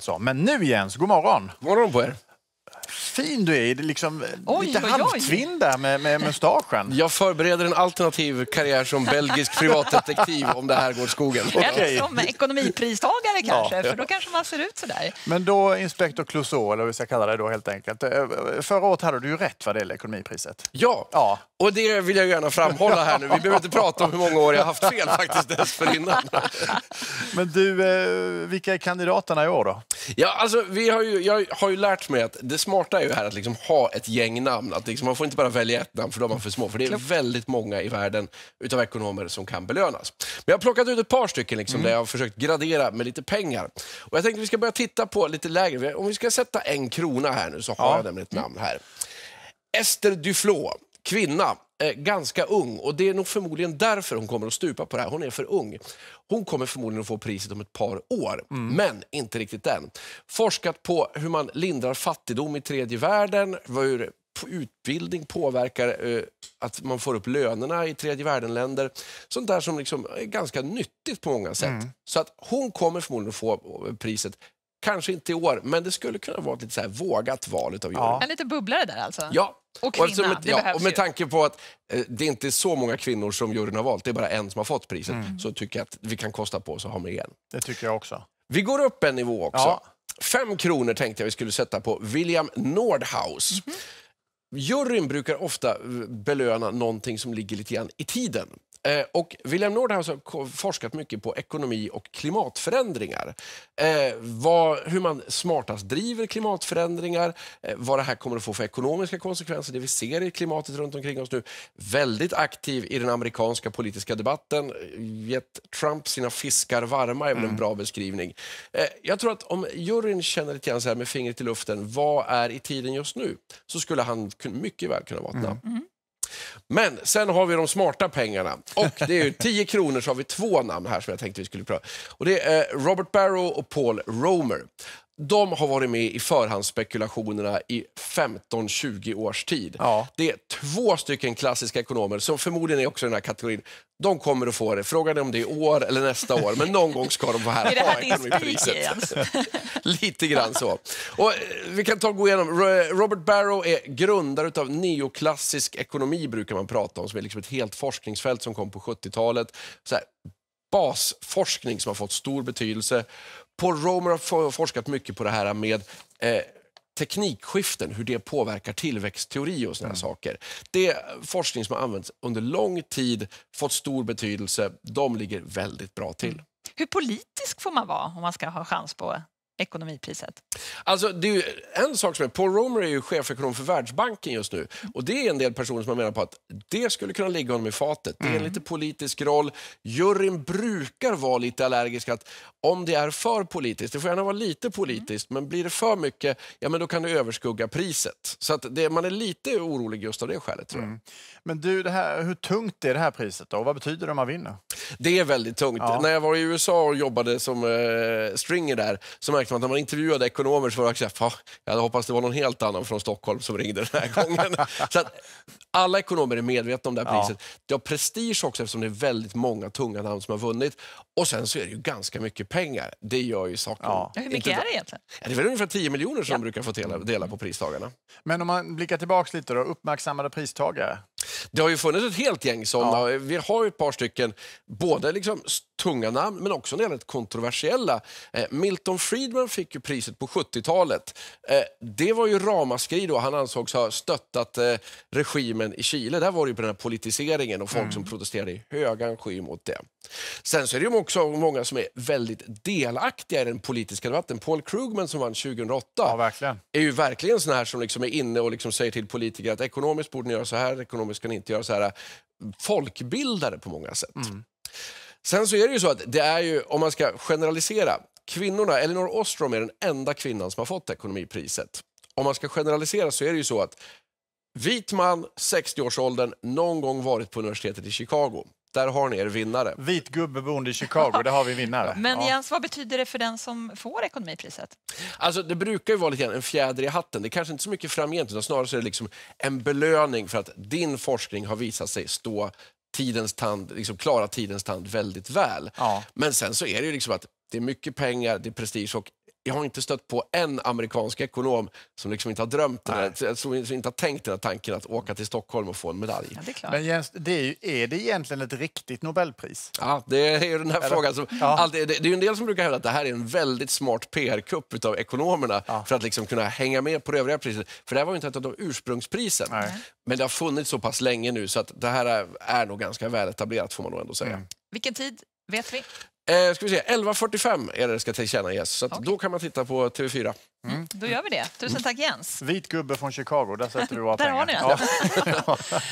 alltså. Men nu Jens, god morgon! God morgon på er! Fin du är, det är liksom eh, oj, lite halvtvinn där med, med mustaschen. Jag förbereder en alternativ karriär som belgisk privatdetektiv om det här går skogen. Eller som ekonomipristagare det kanske, ja, ja. för då kanske man ser ut så där. Men då, inspektor Clouseau, eller vad vi ska kalla dig då helt enkelt. Eh, förra året hade du ju rätt vad det gäller ekonomipriset. Ja, ja, och det vill jag gärna framhålla här nu. Vi behöver inte prata om hur många år jag haft fel faktiskt dessförinnan. Men du, eh, vilka är kandidaterna i år då? Ja, alltså, vi har ju, jag har ju lärt mig att det smarta är ju här att liksom ha ett gäng namn. Att liksom, man får inte bara välja ett namn för de är för små, för det är väldigt många i världen utav ekonomer som kan belönas. Men jag har plockat ut ett par stycken liksom, mm. där jag har försökt gradera med lite pengar. Och jag tänkte vi ska börja titta på lite lägre. Om vi ska sätta en krona här nu så har ja. jag nämligen ett namn här. Ester Duflo, kvinna, eh, ganska ung och det är nog förmodligen därför hon kommer att stupa på det här. Hon är för ung. Hon kommer förmodligen att få priset om ett par år, mm. men inte riktigt än. Forskat på hur man lindrar fattigdom i tredje världen, hur utbildning påverkar eh, att man får upp lönerna i tredje världen-länder. Sånt där som liksom är ganska nyttigt på många sätt. Mm. Så att hon kommer förmodligen få eh, priset. Kanske inte i år, men det skulle kunna vara ett lite så vågat val utav Ja. En liten bubblare där alltså? Ja. Och kvinna, och med, det ja, behövs Och med tanke på att eh, det är inte är så många kvinnor som juryn har valt, det är bara en som har fått priset, mm. så tycker jag att vi kan kosta på oss att ha med en. Det tycker jag också. Vi går upp en nivå också. Ja. Fem kronor tänkte jag vi skulle sätta på William Nordhaus. Mm -hmm. Juryn brukar ofta eh, belöna någonting som ligger lite grann i tiden. Eh, och William Nordhaus har alltså forskat mycket på ekonomi och klimatförändringar. Eh, vad, hur man smartast driver klimatförändringar, eh, vad det här kommer att få för ekonomiska konsekvenser, det vi ser i klimatet runt omkring oss nu. Väldigt aktiv i den amerikanska politiska debatten, eh, gett Trump sina fiskar varma är väl mm. en bra beskrivning. Eh, jag tror att om juryn känner lite grann så här med fingret i luften, vad är i tiden just nu? Så skulle han mycket väl kunna vara ett namn. Mm. mm. Men sen har vi de smarta pengarna. Och det är 10 kronor så har vi två namn här som jag tänkte vi skulle pröva. Och det är eh, Robert Barrow och Paul Romer de har varit med i förhandsspekulationerna i 15-20 års tid. Ja. Det är två stycken klassiska ekonomer, som förmodligen är också i den här kategorin. De kommer att få det. Frågan är om det är i år eller nästa år, men någon gång ska de vara här och ha ekonomipriset. Alltså. Lite grann så. Och eh, vi kan ta gå igenom. Robert Barrow är grundare av neoklassisk ekonomi, brukar man prata om, som är liksom ett helt forskningsfält som kom på 70-talet basforskning som har fått stor betydelse. Paul Romer har forskat mycket på det här med eh, teknikskiften, hur det påverkar tillväxtteori och såna mm. saker. Det är forskning som har använts under lång tid, fått stor betydelse. De ligger väldigt bra till. Mm. Hur politisk får man vara om man ska ha chans på ekonomipriset? Alltså, det är en sak som är, Paul Romer är ju chefekonom för Världsbanken just nu. Och Det är en del personer som menar på att det skulle kunna ligga honom i fatet. Det är en mm. lite politisk roll. Juryn brukar vara lite allergisk att om det är för politiskt, det får gärna vara lite mm. politiskt, men blir det för mycket, ja men då kan det överskugga priset. Så att det, man är lite orolig just av det skälet. Tror jag. Mm. Men du, det här, hur tungt är det här priset då? vad betyder det om man vinner? det är väldigt tungt. Ja. När jag var i USA och jobbade som eh, stringer där så märkte man att när man intervjuade ekonomer så var det så här, jag hade det var någon helt annan från Stockholm som ringde den här gången. så att, alla ekonomer är medvetna om det här ja. priset. Det har prestige också eftersom det är väldigt många tunga namn som har vunnit. Och sen så är det ju ganska mycket pengar. Det gör ju saken. Ja. Hur mycket Inte... är det egentligen? det är väl ungefär 10 miljoner som de brukar få dela, dela på pristagarna. Men om man blickar tillbaka lite då, uppmärksammade pristagare det har ju funnits ett helt gäng sådana. Ja. Vi har ett par stycken, både liksom tunga namn men också en del kontroversiella. Eh, Milton Friedman fick ju priset på 70-talet. Eh, det var ju ramaskri då. Han ansågs ha stöttat eh, regimen i Chile. Där var det ju på den här politiseringen och folk mm. som protesterade i högan sky mot det. Sen så är det ju också många som är väldigt delaktiga i den politiska debatten. Paul Krugman som vann 2008 ja, är ju verkligen sån här som liksom är inne och liksom säger till politiker att ekonomiskt borde ni göra så här, ekonomiskt kan inte göra så här äh, folkbildare på många sätt. Mm. Sen så är det ju så att det är ju, om man ska generalisera, kvinnorna, Elinor Ostrom är den enda kvinnan som har fått ekonomipriset. Om man ska generalisera så är det ju så att vit man, 60-årsåldern, någon gång varit på universitetet i Chicago. Där har ni er vinnare. Vit gubbe boende i Chicago, där har vi vinnare. Men Jens, vad betyder det för den som får ekonomipriset? Alltså, det brukar ju vara lite en fjäder i hatten. Det kanske inte så mycket framgent, utan snarare så är det liksom en belöning för att din forskning har visat sig stå tidens tand, liksom klara tidens tand väldigt väl. Ja. Men sen så är det ju liksom att det är mycket pengar, det är prestige och jag har inte stött på en amerikansk ekonom som liksom inte har drömt där, som inte har tänkt den tanken att åka till Stockholm och få en medalj. Ja, det är Men Jens, det är, ju, är det egentligen ett riktigt Nobelpris? Ja, det är ju den här frågan. Som, ja. alltid, det, det, är en del som brukar hävda att det här är en väldigt smart PR-kupp av ekonomerna ja. för att liksom kunna hänga med på det övriga priset. För det här var ju inte ett av de ursprungsprisen. Nej. Men det har funnits så pass länge nu så att det här är, är nog ganska väletablerat får man nog ändå säga. Mm. Vilken tid vet vi? Eh, ska vi se, 11.45 är det det ska tillkännages. Så okay. då kan man titta på TV4. Mm. mm. Då gör vi det. Tusen mm. tack Jens. Vit gubbe från Chicago, där sätter du våra pengar. Där har ni den. Ja.